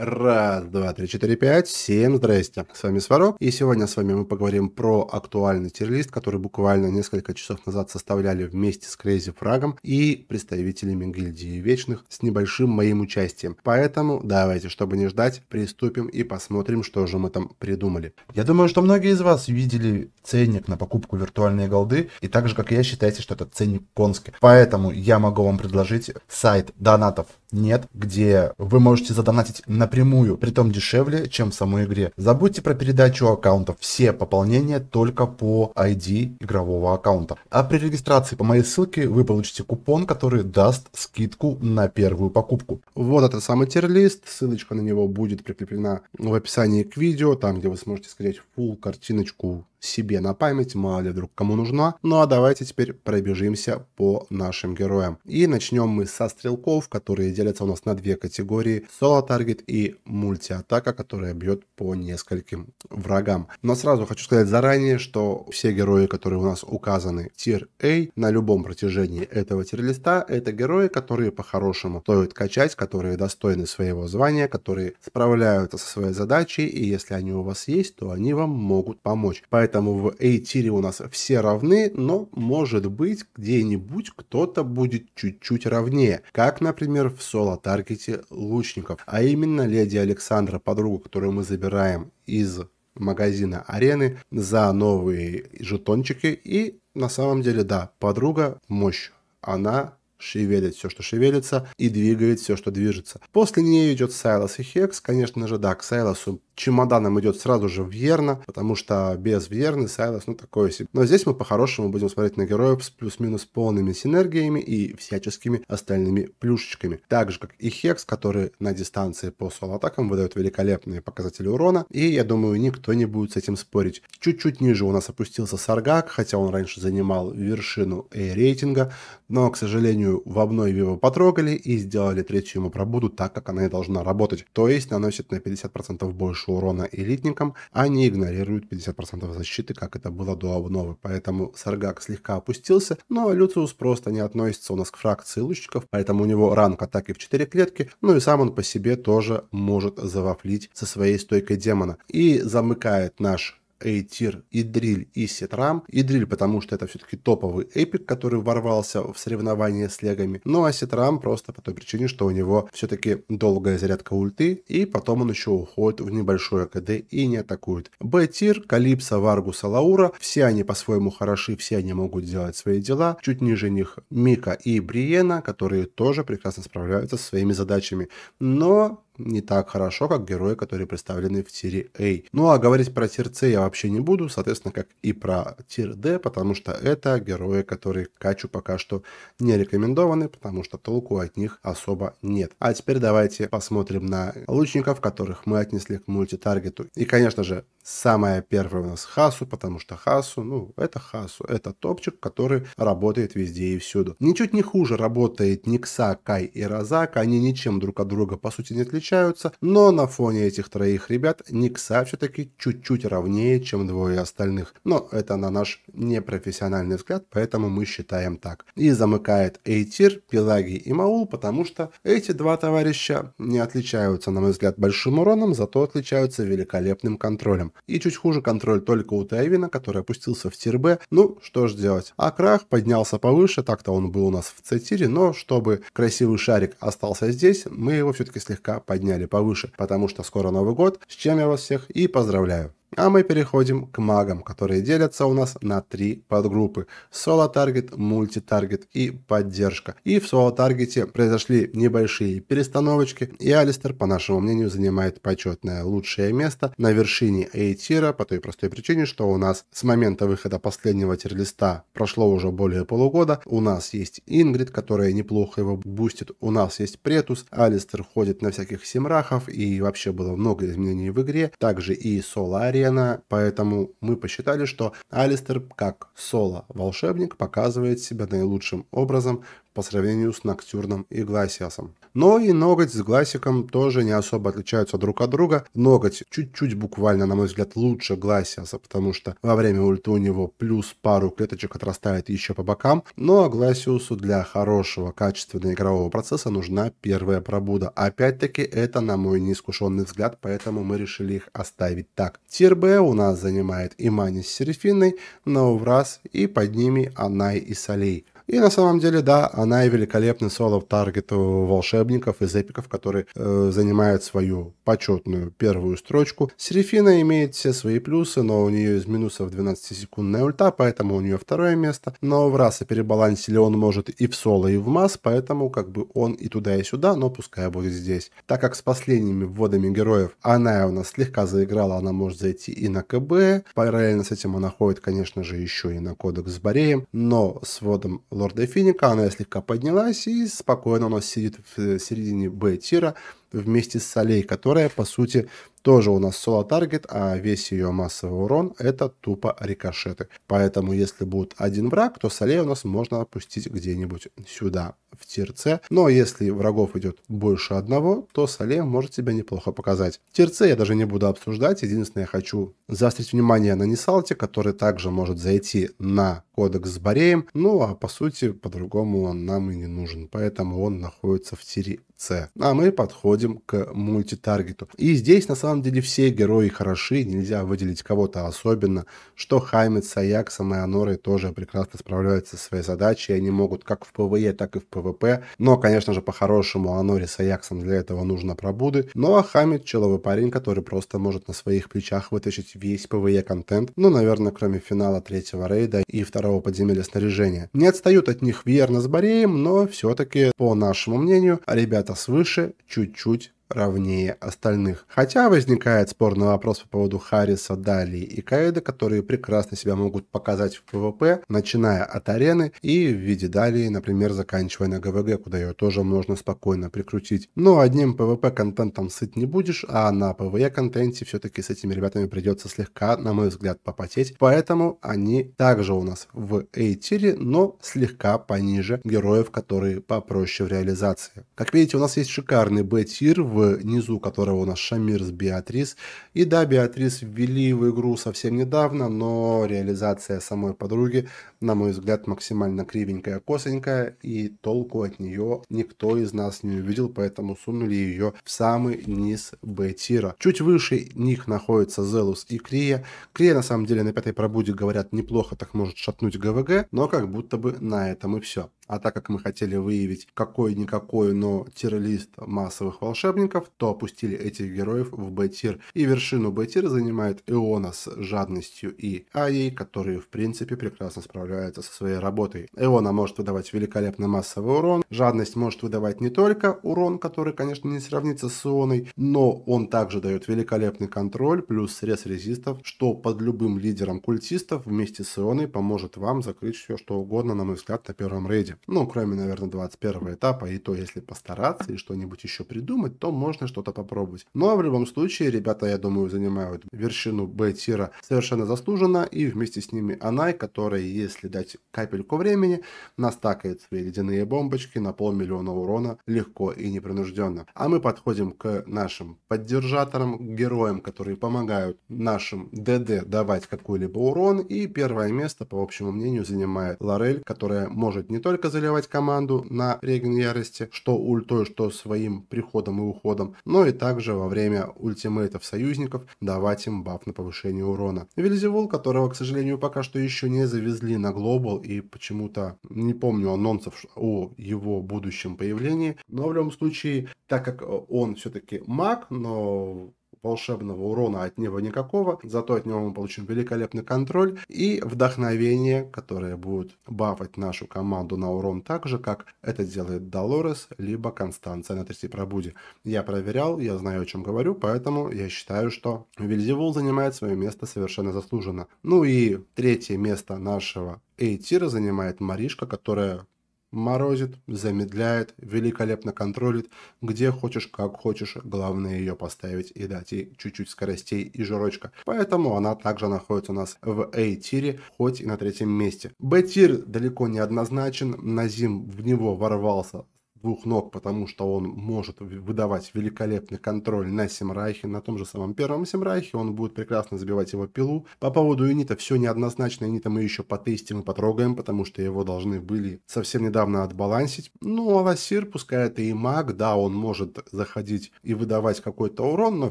Раз, два, три, четыре, пять. семь. здрасте. С вами Сварог. И сегодня с вами мы поговорим про актуальный террорист, который буквально несколько часов назад составляли вместе с Крейзи Фрагом и представителями гильдии Вечных с небольшим моим участием. Поэтому давайте, чтобы не ждать, приступим и посмотрим, что же мы там придумали. Я думаю, что многие из вас видели ценник на покупку виртуальной голды и так же, как и я, считаете, что этот ценник конский. Поэтому я могу вам предложить сайт донатов нет, где вы можете задонатить напрямую, при притом дешевле, чем в самой игре. Забудьте про передачу аккаунтов. Все пополнения только по ID игрового аккаунта. А при регистрации по моей ссылке вы получите купон, который даст скидку на первую покупку. Вот это самый тирлист. Ссылочка на него будет прикреплена в описании к видео, там, где вы сможете скачать full картиночку себе на память, мало ли вдруг кому нужна. Ну а давайте теперь пробежимся по нашим героям. И начнем мы со стрелков, которые делятся у нас на две категории. Соло-таргет и мультиатака, которая бьет по нескольким врагам. Но сразу хочу сказать заранее, что все герои, которые у нас указаны тир A на любом протяжении этого тир-листа, это герои, которые по-хорошему стоит качать, которые достойны своего звания, которые справляются со своей задачей, и если они у вас есть, то они вам могут помочь. Поэтому поэтому в A-тире у нас все равны, но может быть где-нибудь кто-то будет чуть-чуть равнее, как, например, в соло-таргете лучников, а именно леди Александра, подругу, которую мы забираем из магазина арены за новые жетончики и на самом деле, да, подруга мощь, она шевелит все, что шевелится, и двигает все, что движется. После нее идет Сайлас и Хекс. Конечно же, да, к Сайласу чемоданом идет сразу же Вьерна, потому что без Вьерны Сайлас, ну, такое себе. Но здесь мы по-хорошему будем смотреть на героев с плюс-минус полными синергиями и всяческими остальными плюшечками. Так же, как и Хекс, который на дистанции по соло-атакам выдает великолепные показатели урона, и я думаю, никто не будет с этим спорить. Чуть-чуть ниже у нас опустился Саргак, хотя он раньше занимал вершину A-рейтинга, но, к сожалению, молнию в обнове его потрогали и сделали третью ему пробуду так, как она и должна работать. То есть наносит на 50% больше урона элитникам, а не игнорирует 50% защиты, как это было до обновы. Поэтому Саргак слегка опустился, но Люциус просто не относится у нас к фракции лучников, поэтому у него ранг атаки в 4 клетки, ну и сам он по себе тоже может завафлить со своей стойкой демона. И замыкает наш A-Tier, Идриль и Сетрам. Идриль, потому что это все-таки топовый эпик, который ворвался в соревнования с легами. Ну а Сетрам просто по той причине, что у него все-таки долгая зарядка ульты, и потом он еще уходит в небольшое КД и не атакует. Б-Тир, Калипсо, Варгуса, Лаура, все они по-своему хороши, все они могут делать свои дела. Чуть ниже них Мика и Бриена, которые тоже прекрасно справляются со своими задачами. Но не так хорошо, как герои, которые представлены в тире A. Ну а говорить про тир C я вообще не буду, соответственно, как и про тир D, потому что это герои, которые качу пока что не рекомендованы, потому что толку от них особо нет. А теперь давайте посмотрим на лучников, которых мы отнесли к мультитаргету. И, конечно же, самая первая у нас Хасу, потому что Хасу, ну, это Хасу, это топчик, который работает везде и всюду. Ничуть не хуже работает Никса, Кай и Розак, они ничем друг от друга по сути не отличаются, отличаются, но на фоне этих троих ребят Никса все-таки чуть-чуть ровнее, чем двое остальных. Но это на наш непрофессиональный взгляд, поэтому мы считаем так. И замыкает Эйтир, Пелагий и Маул, потому что эти два товарища не отличаются, на мой взгляд, большим уроном, зато отличаются великолепным контролем. И чуть хуже контроль только у Тайвина, который опустился в тир Б. Ну, что ж делать. А Крах поднялся повыше, так-то он был у нас в с но чтобы красивый шарик остался здесь, мы его все-таки слегка подняли повыше, потому что скоро Новый год, с чем я вас всех и поздравляю. А мы переходим к магам, которые делятся у нас на три подгруппы. Соло-таргет, мульти-таргет и поддержка. И в соло-таргете произошли небольшие перестановочки, и Алистер, по нашему мнению, занимает почетное лучшее место на вершине a по той простой причине, что у нас с момента выхода последнего тирлиста прошло уже более полугода, у нас есть Ингрид, которая неплохо его бустит, у нас есть Претус, Алистер ходит на всяких симрахов, и вообще было много изменений в игре, также и Солари арена, поэтому мы посчитали, что Алистер как соло-волшебник показывает себя наилучшим образом по сравнению с Ноктюрном и Гласиасом но и ноготь с гласиком тоже не особо отличаются друг от друга. Ноготь чуть-чуть буквально, на мой взгляд, лучше гласиаса, потому что во время ульта у него плюс пару клеточек отрастает еще по бокам, но ну, а гласиусу для хорошего качественного игрового процесса нужна первая пробуда. Опять-таки, это на мой неискушенный взгляд, поэтому мы решили их оставить так. Тир Б у нас занимает Имани с Серифиной, Науврас и под ними Анай и солей. И на самом деле, да, она и великолепный соло в Таргету волшебников из эпиков, которые э, занимает свою почетную первую строчку. Серифина имеет все свои плюсы, но у нее из минусов 12-секундная ульта, поэтому у нее второе место. Но в раса перебалансили он может и в соло, и в масс, поэтому как бы он и туда, и сюда, но пускай будет здесь. Так как с последними вводами героев она у нас слегка заиграла, она может зайти и на КБ. Параллельно с этим она ходит, конечно же, еще и на кодекс с Бореем, но с вводом лорда Финика, она слегка поднялась, и спокойно у нас сидит в э, середине Б-тира вместе с Солей, которая, по сути, тоже у нас соло таргет, а весь ее массовый урон это тупо рикошеты. Поэтому если будет один враг, то солей у нас можно опустить где-нибудь сюда, в тирце. Но если врагов идет больше одного, то солей может себя неплохо показать. Тирце я даже не буду обсуждать, единственное я хочу заострить внимание на Несалте, который также может зайти на кодекс с Бореем, ну а по сути по-другому он нам и не нужен, поэтому он находится в тире с. А мы подходим к мультитаргету. И здесь на самом деле все герои хороши, нельзя выделить кого-то особенно, что Хаймед Саяк, Аяксом и тоже прекрасно справляются со своей задачей, они могут как в ПВЕ, так и в ПВП, но, конечно же, по-хорошему Аноре с Аяксом для этого нужно пробуды, ну а Хамед человый парень, который просто может на своих плечах вытащить весь ПВЕ контент, ну, наверное, кроме финала третьего рейда и второго подземелья снаряжения. Не отстают от них Вьерна с Бореем, но все-таки, по нашему мнению, ребята свыше чуть-чуть равнее остальных. Хотя возникает спорный вопрос по поводу Харриса, Дали и Каэда, которые прекрасно себя могут показать в ПВП, начиная от арены и в виде Дали, например, заканчивая на ГВГ, куда ее тоже можно спокойно прикрутить. Но одним ПВП-контентом сыт не будешь, а на ПВЕ-контенте все-таки с этими ребятами придется слегка, на мой взгляд, попотеть. Поэтому они также у нас в эйтире, но слегка пониже героев, которые попроще в реализации. Как видите, у нас есть шикарный B-тир в внизу которого у нас Шамир с Беатрис. И да, Беатрис ввели в игру совсем недавно, но реализация самой подруги, на мой взгляд, максимально кривенькая, косенькая и толку от нее никто из нас не увидел, поэтому сунули ее в самый низ Б-тира. Чуть выше них находятся Зелус и Крия. Крия, на самом деле, на пятой пробуде, говорят, неплохо так может шатнуть ГВГ, но как будто бы на этом и все. А так как мы хотели выявить какой-никакой, но тир-лист массовых волшебников, то опустили этих героев в Б-тир. И вершину Б-тир занимает Иона с жадностью и Аей, которые в принципе прекрасно справляются со своей работой. Иона может выдавать великолепный массовый урон, жадность может выдавать не только урон, который, конечно, не сравнится с Ионой, но он также дает великолепный контроль плюс срез резистов, что под любым лидером культистов вместе с Ионой поможет вам закрыть все что угодно, на мой взгляд, на первом рейде. Ну, кроме, наверное, 21 этапа, и то, если постараться и что-нибудь еще придумать, то можно что-то попробовать. Но ну, а в любом случае, ребята, я думаю, занимают вершину Б-тира совершенно заслуженно, и вместе с ними Анай, который, если дать капельку времени, настакает свои ледяные бомбочки на полмиллиона урона легко и непринужденно. А мы подходим к нашим поддержаторам, героям, которые помогают нашим ДД давать какой-либо урон, и первое место, по общему мнению, занимает Лорель, которая может не только заливать команду на реген ярости, что ультой, что своим приходом и уходом, но и также во время ультимейтов союзников давать им баф на повышение урона. Вельзевул, которого, к сожалению, пока что еще не завезли на глобал и почему-то не помню анонсов о его будущем появлении, но в любом случае, так как он все-таки маг, но волшебного урона от него никакого, зато от него мы получим великолепный контроль и вдохновение, которое будет бафать нашу команду на урон так же, как это делает Долорес, либо Констанция на 30 пробуде. Я проверял, я знаю, о чем говорю, поэтому я считаю, что Вильзевул занимает свое место совершенно заслуженно. Ну и третье место нашего эйтира занимает Маришка, которая Морозит, замедляет, великолепно контролит, где хочешь, как хочешь, главное ее поставить и дать ей чуть-чуть скоростей и жирочка. Поэтому она также находится у нас в A-тире, хоть и на третьем месте. B-тир далеко не однозначен, Назим в него ворвался двух ног, потому что он может выдавать великолепный контроль на Семрайхе, на том же самом первом Семрайхе, он будет прекрасно забивать его пилу. По поводу Юнита все неоднозначно, Юнита мы еще потестим и потрогаем, потому что его должны были совсем недавно отбалансить. Ну, а пускай это и маг, да, он может заходить и выдавать какой-то урон, но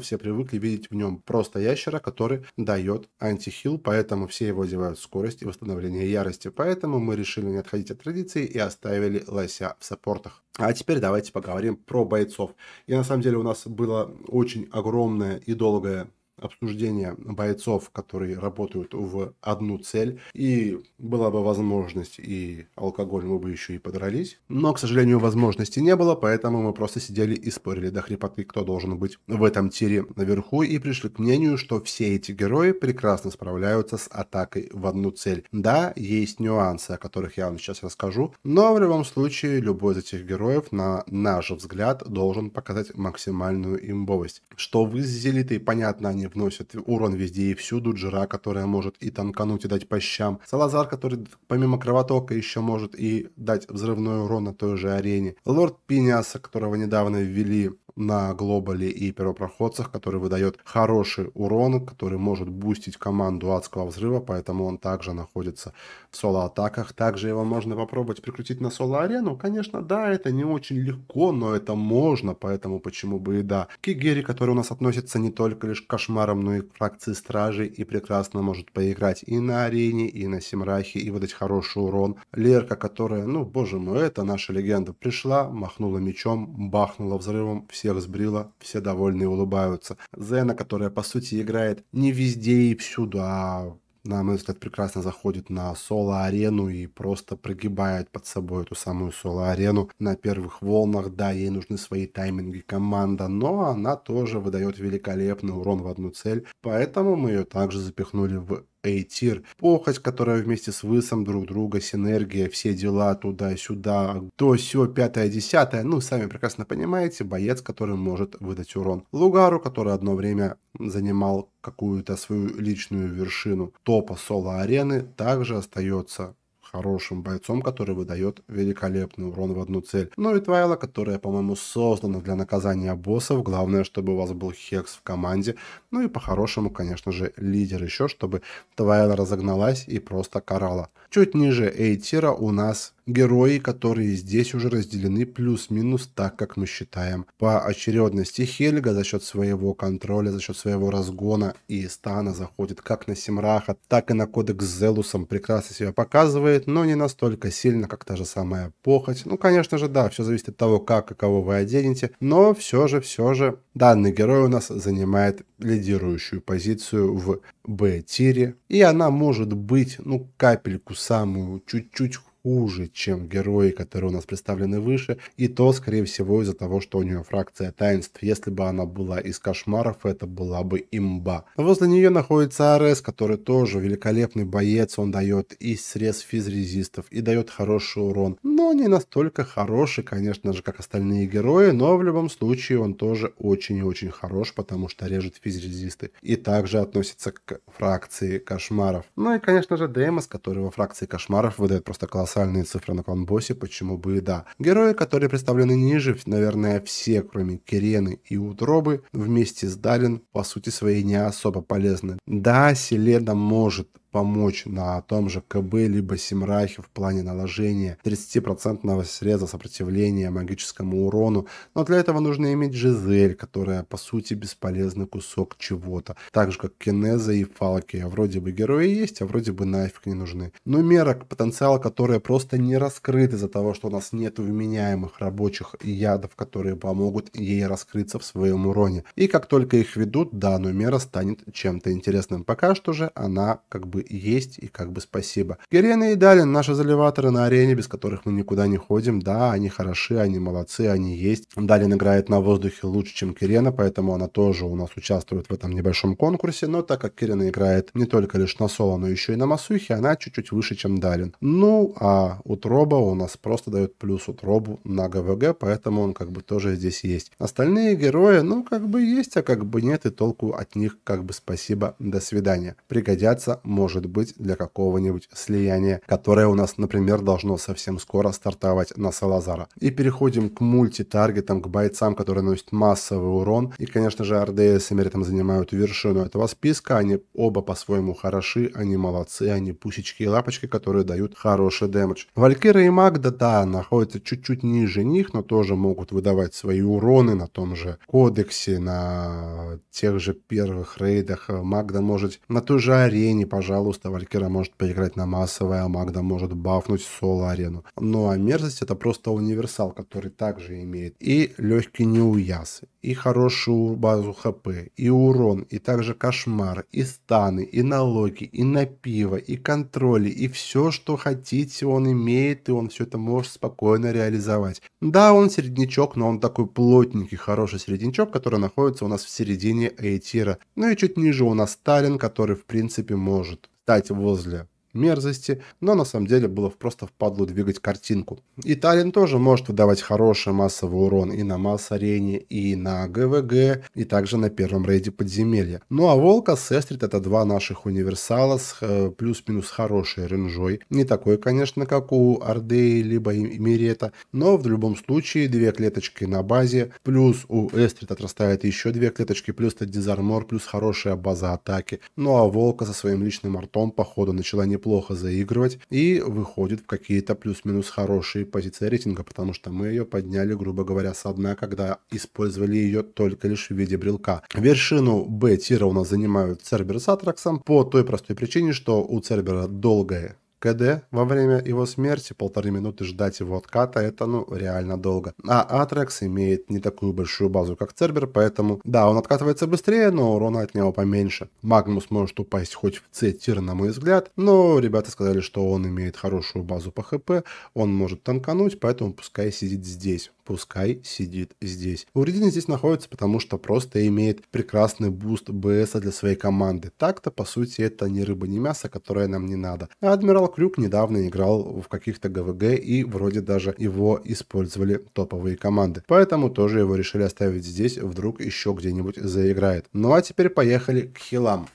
все привыкли видеть в нем просто ящера, который дает антихил, поэтому все его одевают скорость и восстановление ярости, поэтому мы решили не отходить от традиции и оставили Лася в саппортах. А теперь давайте поговорим про бойцов. И на самом деле у нас было очень огромное и долгое обсуждение бойцов, которые работают в одну цель. И была бы возможность, и алкоголь мы бы еще и подрались. Но, к сожалению, возможности не было, поэтому мы просто сидели и спорили до хрипоты, кто должен быть в этом тире наверху, и пришли к мнению, что все эти герои прекрасно справляются с атакой в одну цель. Да, есть нюансы, о которых я вам сейчас расскажу, но в любом случае любой из этих героев, на наш взгляд, должен показать максимальную имбовость. Что вы с Зелитой, понятно, они защитник урон везде и всюду, Джира, которая может и танкануть, и дать по щам, Салазар, который помимо кровотока еще может и дать взрывной урон на той же арене, Лорд Пиняса, которого недавно ввели, на глобале и первопроходцах, который выдает хороший урон, который может бустить команду адского взрыва, поэтому он также находится в соло-атаках. Также его можно попробовать прикрутить на соло-арену. Конечно, да, это не очень легко, но это можно, поэтому почему бы и да. Кигери, который у нас относится не только лишь к кошмарам, но и к фракции стражей и прекрасно может поиграть и на арене, и на Симрахе, и выдать хороший урон. Лерка, которая, ну боже мой, это наша легенда, пришла, махнула мечом, бахнула взрывом, все всех сбрила, все довольны и улыбаются. Зена, которая, по сути, играет не везде и всюду, а на мой взгляд, прекрасно заходит на соло-арену и просто прогибает под собой эту самую соло-арену на первых волнах. Да, ей нужны свои тайминги команда, но она тоже выдает великолепный урон в одну цель, поэтому мы ее также запихнули в Эйтир, похоть, которая вместе с высом друг друга, синергия, все дела туда-сюда, то все пятое, десятое, ну, сами прекрасно понимаете, боец, который может выдать урон. Лугару, который одно время занимал какую-то свою личную вершину топа соло-арены, также остается хорошим бойцом, который выдает великолепный урон в одну цель. Ну и Твайла, которая, по-моему, создана для наказания боссов. Главное, чтобы у вас был Хекс в команде. Ну и по-хорошему, конечно же, лидер еще, чтобы Твайла разогналась и просто карала. Чуть ниже a у нас герои, которые здесь уже разделены плюс-минус так, как мы считаем. По очередности Хельга за счет своего контроля, за счет своего разгона и стана заходит как на Симраха, так и на Кодекс Зелусом прекрасно себя показывает, но не настолько сильно, как та же самая похоть. Ну, конечно же, да, все зависит от того, как и кого вы оденете, но все же, все же, данный герой у нас занимает лидирующую позицию в Б-тире, и она может быть, ну, капельку самую, чуть-чуть хуже, чем герои, которые у нас представлены выше, и то, скорее всего, из-за того, что у нее фракция таинств. Если бы она была из кошмаров, это была бы имба. Но возле нее находится Арес, который тоже великолепный боец, он дает и срез физрезистов, и дает хороший урон, но не настолько хороший, конечно же, как остальные герои, но в любом случае он тоже очень и очень хорош, потому что режет физрезисты, и также относится к фракции кошмаров. Ну и, конечно же, Демос, который во фракции кошмаров выдает просто класс колоссальные цифры на Кланбосе, почему бы и да. Герои, которые представлены ниже, наверное, все, кроме Кирены и Утробы, вместе с Далин, по сути своей не особо полезны. Да, Селена может помочь на том же КБ либо Симрахе в плане наложения 30% среза сопротивления магическому урону, но для этого нужно иметь Жизель, которая по сути бесполезный кусок чего-то, так же как Кинеза и Фалки, вроде бы герои есть, а вроде бы нафиг не нужны. Но мерок, потенциал, которые просто не раскрыт из-за того, что у нас нет вменяемых рабочих ядов, которые помогут ей раскрыться в своем уроне. И как только их ведут, данная Мера станет чем-то интересным. Пока что же она как бы бы есть и как бы спасибо. Герена и Далин, наши заливаторы на арене, без которых мы никуда не ходим. Да, они хороши, они молодцы, они есть. Далин играет на воздухе лучше, чем Кирена, поэтому она тоже у нас участвует в этом небольшом конкурсе. Но так как Кирена играет не только лишь на соло, но еще и на масухе, она чуть-чуть выше, чем Далин. Ну, а утроба у нас просто дает плюс утробу на ГВГ, поэтому он как бы тоже здесь есть. Остальные герои, ну, как бы есть, а как бы нет, и толку от них как бы спасибо, до свидания. Пригодятся, может может быть для какого-нибудь слияния, которое у нас, например, должно совсем скоро стартовать на Салазара. И переходим к мульти-таргетам, к бойцам, которые наносят массовый урон. И, конечно же, РДС и Меритом занимают вершину этого списка. Они оба по-своему хороши, они молодцы, они пусечки и лапочки, которые дают хороший дэмэдж. Валькира и Магда, да, находятся чуть-чуть ниже них, но тоже могут выдавать свои уроны на том же кодексе, на тех же первых рейдах. Магда может на той же арене, пожалуй, Калуста, Валькира может поиграть на массовое, а Магда может бафнуть соло-арену. Ну а мерзость это просто универсал, который также имеет и легкий неуяз, и хорошую базу хп, и урон, и также кошмар, и станы, и налоги, и на пиво, и контроли, и все, что хотите, он имеет, и он все это может спокойно реализовать. Да, он середнячок, но он такой плотненький, хороший середнячок, который находится у нас в середине a Ну и чуть ниже у нас Сталин, который в принципе может стать возле мерзости, но на самом деле было просто впадлу двигать картинку. И Таллин тоже может выдавать хороший массовый урон и на масс-арене, и на ГВГ, и также на первом рейде подземелья. Ну а Волка с Эстрид это два наших универсала с э, плюс-минус хорошей ренжой. Не такой, конечно, как у Ордеи либо Мирета, но в любом случае две клеточки на базе, плюс у Эстрид отрастает еще две клеточки, плюс это дизармор, плюс хорошая база атаки. Ну а Волка со своим личным артом, походу, начала не неплохо заигрывать и выходит в какие-то плюс-минус хорошие позиции рейтинга, потому что мы ее подняли, грубо говоря, со дна, когда использовали ее только лишь в виде брелка. Вершину B-тира у нас занимают Цербер с Атраксом по той простой причине, что у Цербера долгое КД во время его смерти, полторы минуты ждать его отката, это ну реально долго. А Атрекс имеет не такую большую базу, как Цербер, поэтому да, он откатывается быстрее, но урона от него поменьше. Магнус может упасть хоть в С-тир, на мой взгляд, но ребята сказали, что он имеет хорошую базу по ХП, он может танкануть, поэтому пускай сидит здесь пускай сидит здесь. Уредин здесь находится, потому что просто имеет прекрасный буст БС для своей команды. Так-то, по сути, это не рыба, не мясо, которое нам не надо. А Адмирал Крюк недавно играл в каких-то ГВГ и вроде даже его использовали топовые команды. Поэтому тоже его решили оставить здесь, вдруг еще где-нибудь заиграет. Ну а теперь поехали к хилам.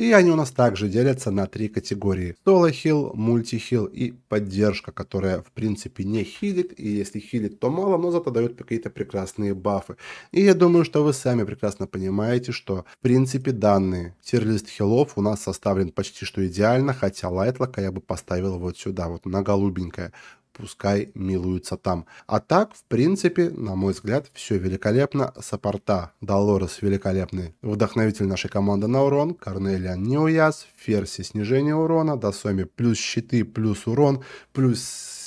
И они у нас также делятся на три категории. Соло-хил, мультихил и поддержка, которая в принципе не хилит. И если хилит, то мало, но зато дает какие-то прекрасные бафы. И я думаю, что вы сами прекрасно понимаете, что в принципе данные тирлист хилов у нас составлен почти что идеально, хотя лайтлока я бы поставил вот сюда, вот на голубенькое пускай милуются там. А так, в принципе, на мой взгляд, все великолепно. Саппорта Долорес великолепный вдохновитель нашей команды на урон, Корнелия Неуяс, Ферси снижение урона, Досоми плюс щиты, плюс урон, плюс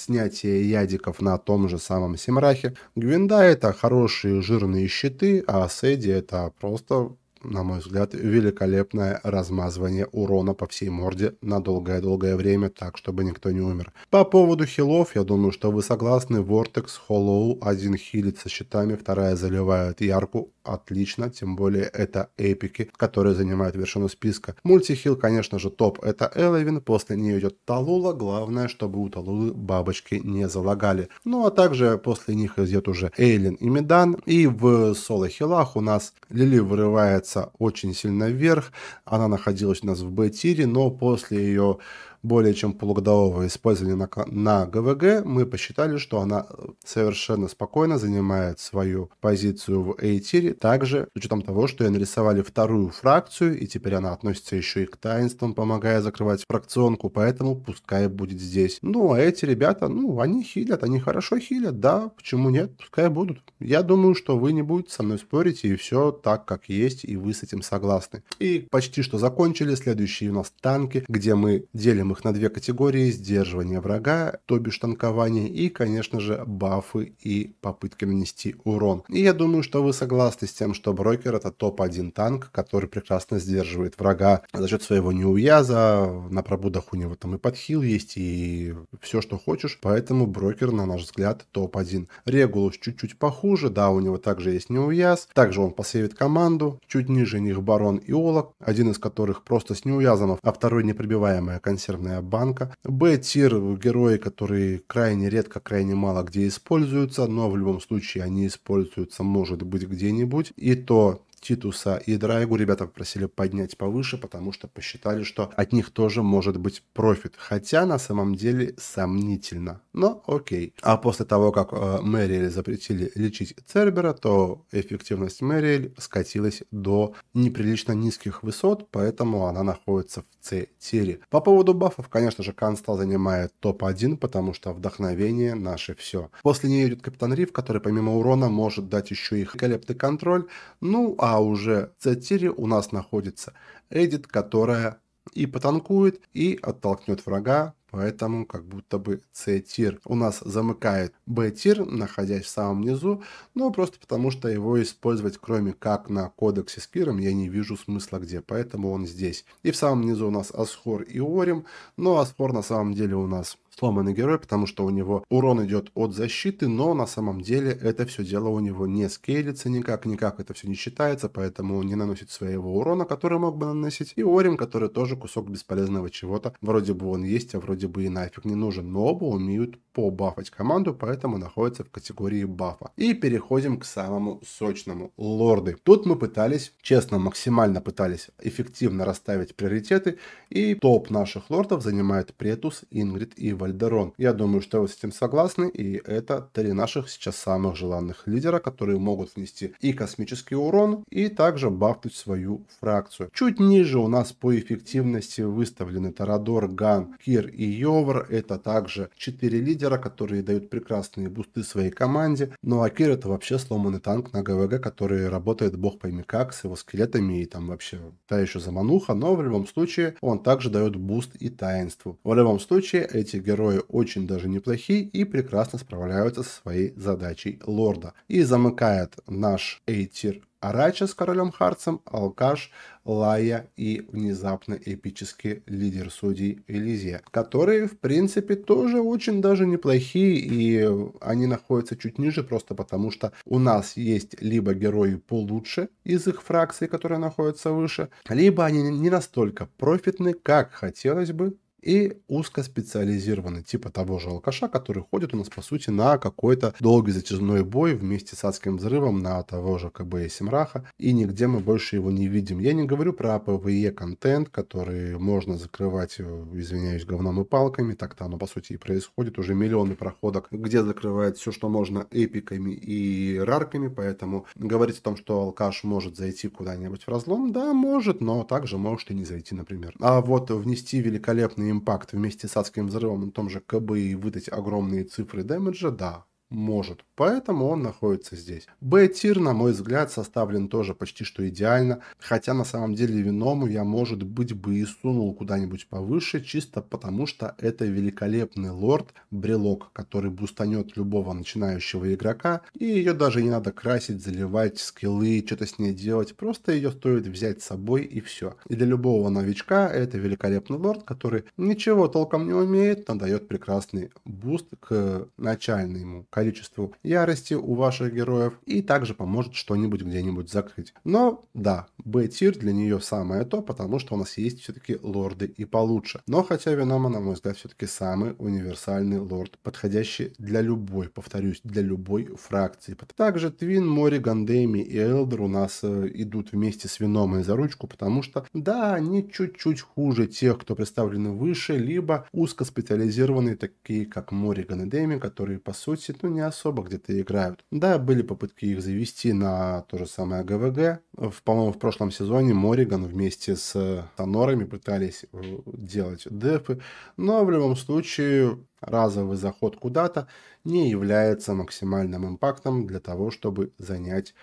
снятие ядиков на том же самом Симрахе. Гвинда это хорошие жирные щиты, а Сэдди это просто на мой взгляд, великолепное размазывание урона по всей морде на долгое-долгое время, так, чтобы никто не умер. По поводу хилов, я думаю, что вы согласны, Vortex, Hollow, один хилит со щитами, вторая заливает ярку, отлично, тем более это эпики, которые занимают вершину списка. Мультихил, конечно же, топ, это Эловин, после нее идет Талула, главное, чтобы у Талулы бабочки не залагали. Ну а также после них идет уже Эйлин и Медан, и в соло-хилах у нас Лили вырывается очень сильно вверх. Она находилась у нас в Б-тире, но после ее более чем полугодового использования на, на ГВГ, мы посчитали, что она э, совершенно спокойно занимает свою позицию в a также с учетом того, что ее нарисовали вторую фракцию, и теперь она относится еще и к таинствам, помогая закрывать фракционку, поэтому пускай будет здесь. Ну, а эти ребята, ну, они хилят, они хорошо хилят, да, почему нет, пускай будут. Я думаю, что вы не будете со мной спорить, и все так, как есть, и вы с этим согласны. И почти что закончили, следующие у нас танки, где мы делим делимых на две категории – сдерживание врага, то бишь танкование, и, конечно же, бафы и попытки нанести урон. И я думаю, что вы согласны с тем, что Брокер – это топ-1 танк, который прекрасно сдерживает врага за счет своего неуяза, на пробудах у него там и подхил есть, и все, что хочешь, поэтому Брокер, на наш взгляд, топ-1. Регулус чуть-чуть похуже, да, у него также есть неуяз, также он посевит команду, чуть ниже них Барон и Олок, один из которых просто с неуязом, а второй непробиваемая консервная легендарная банка. Б-тир герои, которые крайне редко, крайне мало где используются, но в любом случае они используются, может быть, где-нибудь. И то Титуса и Драйгу ребята попросили поднять повыше, потому что посчитали, что от них тоже может быть профит. Хотя на самом деле сомнительно. Но окей. А после того, как э, Мэриэль запретили лечить Цербера, то эффективность Мэриэль скатилась до неприлично низких высот, поэтому она находится в С-тире. По поводу бафов, конечно же, Канстал занимает топ-1, потому что вдохновение наше все. После нее идет Капитан Риф, который помимо урона может дать еще и великолепный контроль. Ну, а а уже в z у нас находится Эдит, которая и потанкует, и оттолкнет врага, поэтому как будто бы C-тир у нас замыкает B-тир, находясь в самом низу, но просто потому, что его использовать кроме как на кодексе с пиром я не вижу смысла где, поэтому он здесь. И в самом низу у нас Асхор и Орим, но Асхор на самом деле у нас сломанный герой, потому что у него урон идет от защиты, но на самом деле это все дело у него не скейлится никак, никак это все не считается, поэтому он не наносит своего урона, который мог бы наносить, и Орим, который тоже кусок бесполезного чего-то, вроде бы он есть, а вроде бы и нафиг не нужен, но оба умеют побафать команду, поэтому находится в категории бафа. И переходим к самому сочному, лорды. Тут мы пытались, честно, максимально пытались эффективно расставить приоритеты, и топ наших лордов занимает Претус, Ингрид и Вальдерон. Я думаю, что вы с этим согласны, и это три наших сейчас самых желанных лидера, которые могут внести и космический урон, и также бафнуть свою фракцию. Чуть ниже у нас по эффективности выставлены Тарадор, Ган, Кир и Йовр. Это также четыре лидера, которые дают прекрасные бусты своей команде. Ну а Кир это вообще сломанный танк на ГВГ, который работает бог пойми как, с его скелетами и там вообще та еще замануха, но в любом случае он также дает буст и таинству. В любом случае эти герои герои очень даже неплохие и прекрасно справляются со своей задачей лорда. И замыкает наш Эйтир Арача с королем Харцем, Алкаш, Лая и внезапно эпический лидер судей Элизия, которые, в принципе, тоже очень даже неплохие, и они находятся чуть ниже, просто потому что у нас есть либо герои получше из их фракции, которые находятся выше, либо они не настолько профитны, как хотелось бы, и узкоспециализированный, типа того же алкаша, который ходит у нас, по сути, на какой-то долгий затяжной бой вместе с адским взрывом на того же КБ и Семраха, и нигде мы больше его не видим. Я не говорю про ПВЕ контент, который можно закрывать, э, извиняюсь, говном и палками, так-то оно, по сути, и происходит, уже миллионы проходок, где закрывает все, что можно, эпиками и рарками, поэтому говорить о том, что алкаш может зайти куда-нибудь в разлом, да, может, но также может и не зайти, например. А вот внести великолепные импакт вместе с адским взрывом на том же КБ и выдать огромные цифры дэмэджа, да, может. Поэтому он находится здесь. Б-тир, на мой взгляд, составлен тоже почти что идеально. Хотя на самом деле виному я, может быть, бы и сунул куда-нибудь повыше, чисто потому что это великолепный лорд брелок, который бустанет любого начинающего игрока. И ее даже не надо красить, заливать, скиллы, что-то с ней делать. Просто ее стоит взять с собой и все. И для любого новичка это великолепный лорд, который ничего толком не умеет, но дает прекрасный буст к начальному количеству количеству ярости у ваших героев и также поможет что-нибудь где-нибудь закрыть. Но да, Б-тир для нее самое то, потому что у нас есть все-таки лорды и получше. Но хотя Венома, на мой взгляд, все-таки самый универсальный лорд, подходящий для любой, повторюсь, для любой фракции. Также Твин, Мори, Гандеми и Элдер у нас э, идут вместе с Веномой за ручку, потому что, да, они чуть-чуть хуже тех, кто представлены выше, либо узкоспециализированные, такие как Мори Гандеми, которые, по сути, ну, не особо где-то играют. Да, были попытки их завести на то же самое ГВГ. В, по-моему, в прошлом сезоне Мориган вместе с э, Тонорами пытались э, делать дефы, но в любом случае разовый заход куда-то не является максимальным импактом для того, чтобы занять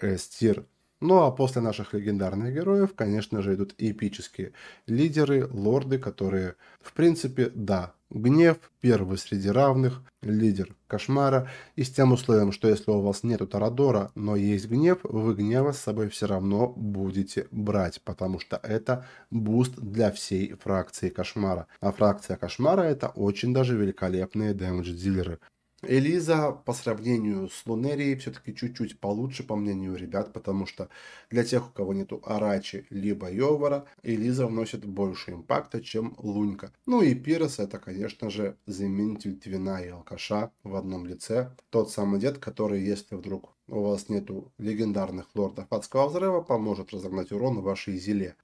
э, стир. Ну а после наших легендарных героев, конечно же, идут эпические лидеры, лорды, которые, в принципе, да, гнев, первый среди равных, лидер кошмара, и с тем условием, что если у вас нету Тарадора, но есть гнев, вы гнева с собой все равно будете брать, потому что это буст для всей фракции кошмара. А фракция кошмара это очень даже великолепные дэмэдж-дилеры. Элиза по сравнению с Лунерией все-таки чуть-чуть получше, по мнению ребят, потому что для тех, у кого нету Арачи либо Йовара, Элиза вносит больше импакта, чем Лунька. Ну и Пирос это, конечно же, заменитель Твина и Алкаша в одном лице. Тот самый дед, который, если вдруг у вас нету легендарных лордов адского взрыва, поможет разогнать урон в вашей зеле.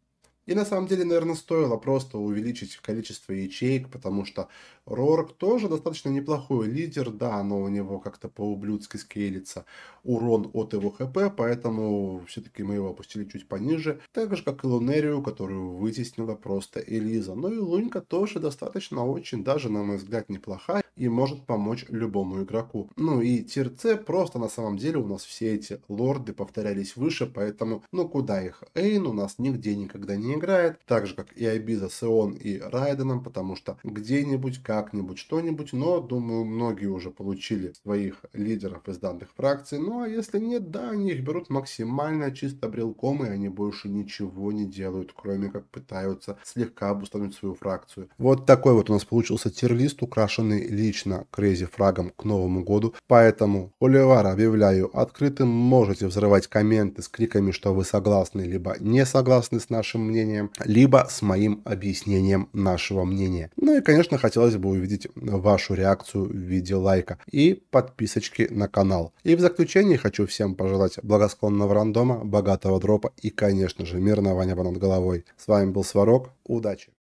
И на самом деле, наверное, стоило просто увеличить количество ячеек, потому что Рорк тоже достаточно неплохой лидер, да, но у него как-то по-ублюдски скейлится урон от его хп, поэтому все-таки мы его опустили чуть пониже. Так же, как и Лунерию, которую вытеснила просто Элиза. Ну и Лунька тоже достаточно очень, даже, на мой взгляд, неплохая и может помочь любому игроку. Ну и Тирце просто на самом деле у нас все эти лорды повторялись выше, поэтому ну куда их? Эйн у нас нигде никогда не играет, так же, как и Айбиза с Ион и Райденом, потому что где-нибудь, как-нибудь, что-нибудь, но, думаю, многие уже получили своих лидеров из данных фракций, ну а если нет, да, они их берут максимально чисто брелком, и они больше ничего не делают, кроме как пытаются слегка обустановить свою фракцию. Вот такой вот у нас получился тирлист, украшенный лично Крейзи Фрагом к Новому году, поэтому Оливар объявляю открытым, можете взрывать комменты с криками, что вы согласны, либо не согласны с нашим мнением, мнением, либо с моим объяснением нашего мнения. Ну и, конечно, хотелось бы увидеть вашу реакцию в виде лайка и подписочки на канал. И в заключение хочу всем пожелать благосклонного рандома, богатого дропа и, конечно же, мирного неба над головой. С вами был Сварог. Удачи!